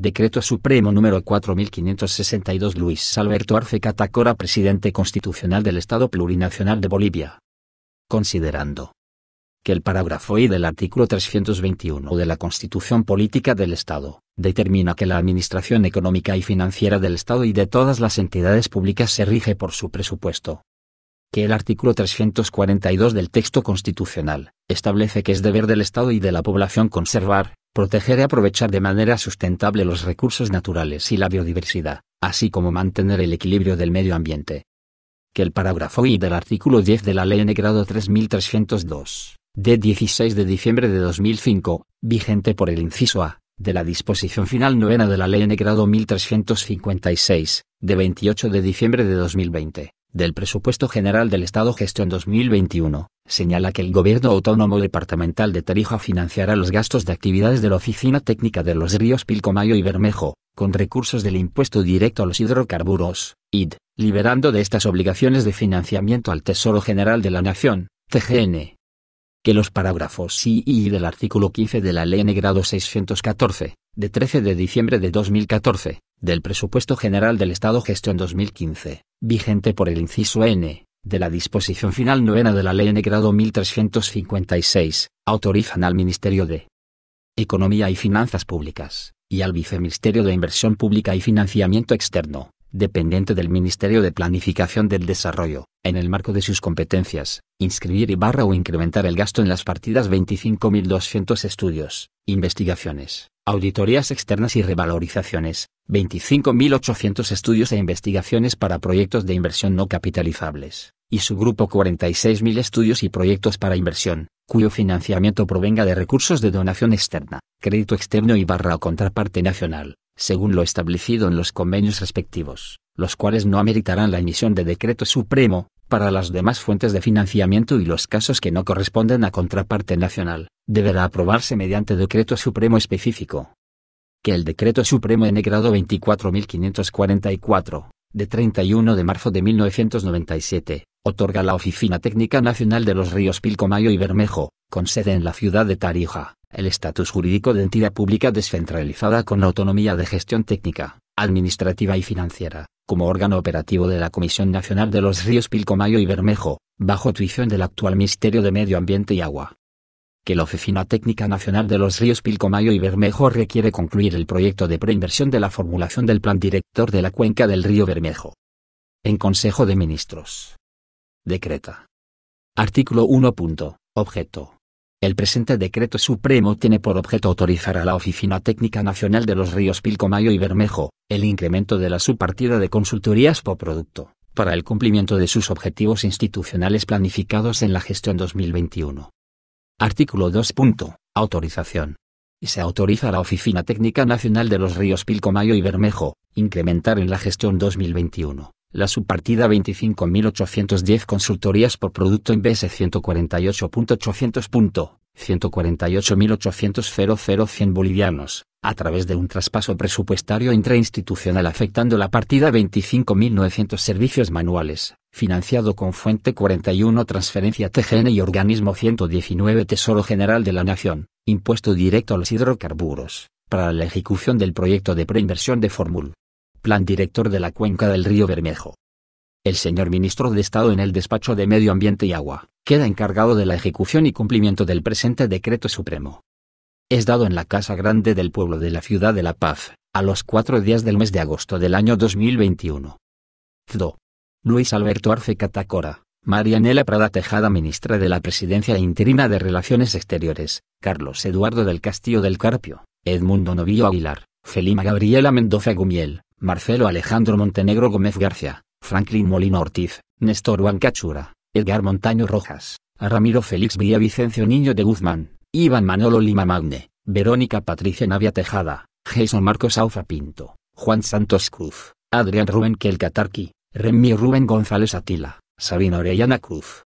Decreto Supremo número 4562 Luis Alberto Arce Catacora Presidente Constitucional del Estado Plurinacional de Bolivia. Considerando que el parágrafo I del artículo 321 de la Constitución Política del Estado determina que la Administración Económica y Financiera del Estado y de todas las entidades públicas se rige por su presupuesto. Que el artículo 342 del texto constitucional establece que es deber del Estado y de la población conservar, proteger y aprovechar de manera sustentable los recursos naturales y la biodiversidad, así como mantener el equilibrio del medio ambiente. Que el parágrafo I del artículo 10 de la Ley N 3302, de 16 de diciembre de 2005, vigente por el inciso A, de la disposición final novena de la Ley N grado 1356, de 28 de diciembre de 2020 del Presupuesto General del Estado Gestión 2021, señala que el Gobierno Autónomo Departamental de Tarija financiará los gastos de actividades de la Oficina Técnica de los Ríos Pilcomayo y Bermejo, con recursos del Impuesto Directo a los Hidrocarburos, ID, liberando de estas obligaciones de financiamiento al Tesoro General de la Nación, TGN. Que los parágrafos sí y del artículo 15 de la Ley Negrado 614, de 13 de diciembre de 2014, del Presupuesto General del Estado Gestión 2015, vigente por el inciso N, de la disposición final novena de la Ley N grado 1356, autorizan al Ministerio de Economía y Finanzas Públicas, y al Viceministerio de Inversión Pública y Financiamiento Externo, dependiente del Ministerio de Planificación del Desarrollo, en el marco de sus competencias, inscribir y barra o incrementar el gasto en las partidas 25.200 estudios, investigaciones, auditorías externas y revalorizaciones, 25.800 estudios e investigaciones para proyectos de inversión no capitalizables, y su grupo 46.000 estudios y proyectos para inversión, cuyo financiamiento provenga de recursos de donación externa, crédito externo y barra o contraparte nacional, según lo establecido en los convenios respectivos, los cuales no ameritarán la emisión de decreto supremo, para las demás fuentes de financiamiento y los casos que no corresponden a contraparte nacional deberá aprobarse mediante decreto supremo específico. Que el decreto supremo en 24544, de 31 de marzo de 1997, otorga la Oficina Técnica Nacional de los Ríos Pilcomayo y Bermejo, con sede en la ciudad de Tarija, el estatus jurídico de entidad pública descentralizada con autonomía de gestión técnica, administrativa y financiera, como órgano operativo de la Comisión Nacional de los Ríos Pilcomayo y Bermejo, bajo tuición del actual Ministerio de Medio Ambiente y Agua que la Oficina Técnica Nacional de los Ríos Pilcomayo y Bermejo requiere concluir el proyecto de preinversión de la formulación del Plan Director de la Cuenca del Río Bermejo. En Consejo de Ministros. Decreta. Artículo 1. Objeto. El presente decreto supremo tiene por objeto autorizar a la Oficina Técnica Nacional de los Ríos Pilcomayo y Bermejo, el incremento de la subpartida de consultorías por producto, para el cumplimiento de sus objetivos institucionales planificados en la gestión 2021. Artículo 2. Autorización. Se autoriza a la Oficina Técnica Nacional de los Ríos Pilcomayo y Bermejo, incrementar en la gestión 2021 la subpartida 25.810 consultorías por producto en BS 148.800. 100 bolivianos, a través de un traspaso presupuestario intrainstitucional afectando la partida 25.900 servicios manuales, financiado con fuente 41 transferencia TGN y organismo 119 Tesoro General de la Nación, impuesto directo a los hidrocarburos, para la ejecución del proyecto de preinversión de Fórmula. Plan director de la cuenca del río Bermejo. El señor ministro de Estado en el despacho de Medio Ambiente y Agua, queda encargado de la ejecución y cumplimiento del presente decreto supremo. Es dado en la Casa Grande del Pueblo de la Ciudad de La Paz, a los cuatro días del mes de agosto del año 2021. 2. Luis Alberto Arce Catacora, Marianela Prada Tejada Ministra de la Presidencia Interina de Relaciones Exteriores, Carlos Eduardo del Castillo del Carpio, Edmundo Novillo Aguilar, Felima Gabriela Mendoza Gumiel, Marcelo Alejandro Montenegro Gómez García, Franklin Molino Ortiz, Néstor Cachura Edgar Montaño Rojas, a Ramiro Félix Villavicencio Niño de Guzmán, Iván Manolo Lima Magne, Verónica Patricia Navia Tejada, Jason Marcos Aufa Pinto, Juan Santos Cruz, Adrián Rubén Kelkatarqui, Remy Rubén González Atila, Sabina Orellana Cruz,